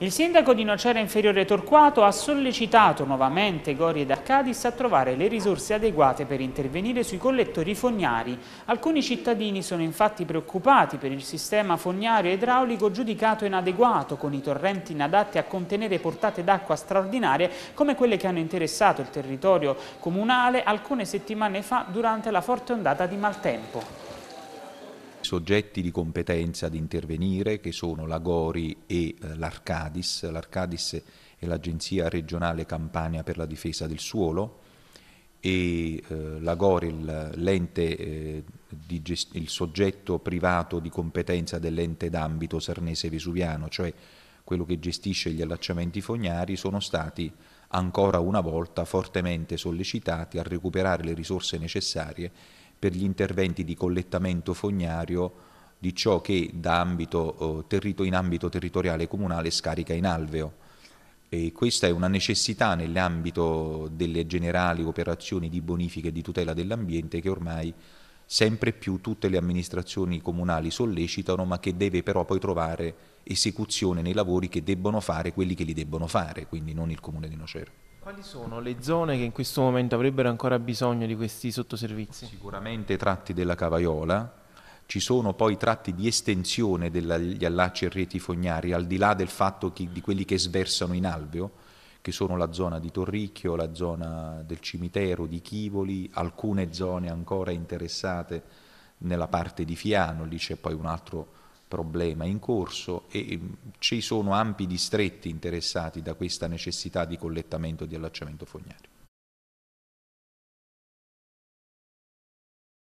Il sindaco di Nocera Inferiore Torquato ha sollecitato nuovamente Gori ed Arcadis a trovare le risorse adeguate per intervenire sui collettori fognari. Alcuni cittadini sono infatti preoccupati per il sistema fognario idraulico giudicato inadeguato, con i torrenti inadatti a contenere portate d'acqua straordinarie come quelle che hanno interessato il territorio comunale alcune settimane fa durante la forte ondata di maltempo soggetti di competenza ad intervenire che sono la Gori e eh, l'Arcadis. L'Arcadis è l'Agenzia regionale Campania per la difesa del suolo e eh, l'Agori l'ente, eh, gest- il soggetto privato di competenza dell'ente d'ambito sarnese-vesuviano, cioè quello che gestisce gli allacciamenti fognari, sono stati ancora una volta fortemente sollecitati a recuperare le risorse necessarie per gli interventi di collettamento fognario di ciò che ambito, eh, in ambito territoriale comunale scarica in alveo. E questa è una necessità nell'ambito delle generali operazioni di bonifica e di tutela dell'ambiente che ormai sempre più tutte le amministrazioni comunali sollecitano, ma che deve però poi trovare esecuzione nei lavori che debbono fare quelli che li debbono fare, quindi non il comune di Nocera. Quali sono le zone che in questo momento avrebbero ancora bisogno di questi sottoservizi? Sicuramente i tratti della Cavaiola, ci sono poi tratti di estensione degli allacci e reti fognari, al di là del fatto che, di quelli che sversano in alveo, che sono la zona di Torricchio, la zona del cimitero di Chivoli, alcune zone ancora interessate nella parte di Fiano, lì c'è poi un altro problema in corso e ehm, ci sono ampi distretti interessati da questa necessità di collettamento di allacciamento fognario.